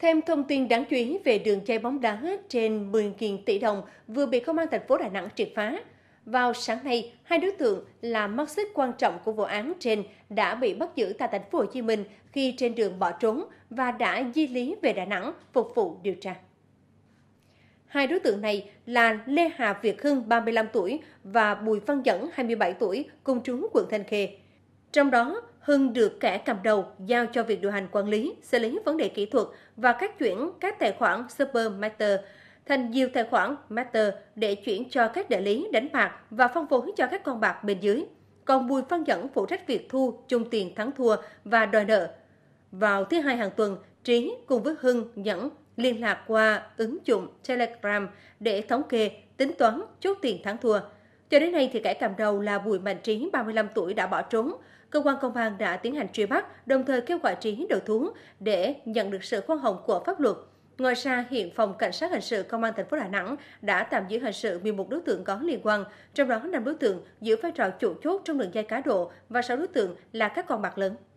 Thêm thông tin đáng chú ý về đường dây bóng đá trên 10.000 tỷ đồng vừa bị Công an thành phố Đà Nẵng triệt phá. Vào sáng nay, hai đối tượng là mắt xích quan trọng của vụ án trên đã bị bắt giữ tại thành phố Hồ Chí Minh khi trên đường bỏ trốn và đã di lý về Đà Nẵng phục vụ điều tra. Hai đối tượng này là Lê Hà Việt Hưng, 35 tuổi và Bùi Văn Dẫn, 27 tuổi, cùng trú quận Thanh Khê. Trong đó, Hưng được kẻ cầm đầu giao cho việc điều hành quản lý, xử lý vấn đề kỹ thuật và các chuyển các tài khoản Super Master thành nhiều tài khoản Master để chuyển cho các đại lý đánh bạc và phân phối cho các con bạc bên dưới. Còn Bùi Văn Dẫn phụ trách việc thu, chung tiền thắng thua và đòi nợ. Vào thứ hai hàng tuần, Trí cùng với Hưng dẫn liên lạc qua ứng dụng Telegram để thống kê, tính toán chốt tiền thắng thua – cho đến nay thì kẻ cầm đầu là Bùi Mạnh Trí 35 tuổi đã bỏ trốn. Cơ quan công an đã tiến hành truy bắt, đồng thời kêu gọi Trí đầu thú để nhận được sự khoan hồng của pháp luật. Ngoài ra, hiện phòng cảnh sát hình sự công an thành phố Đà Nẵng đã tạm giữ hình sự 11 đối tượng có liên quan, trong đó 5 đối tượng giữ vai trò chủ chốt trong đường dây cá độ và 6 đối tượng là các con bạc lớn.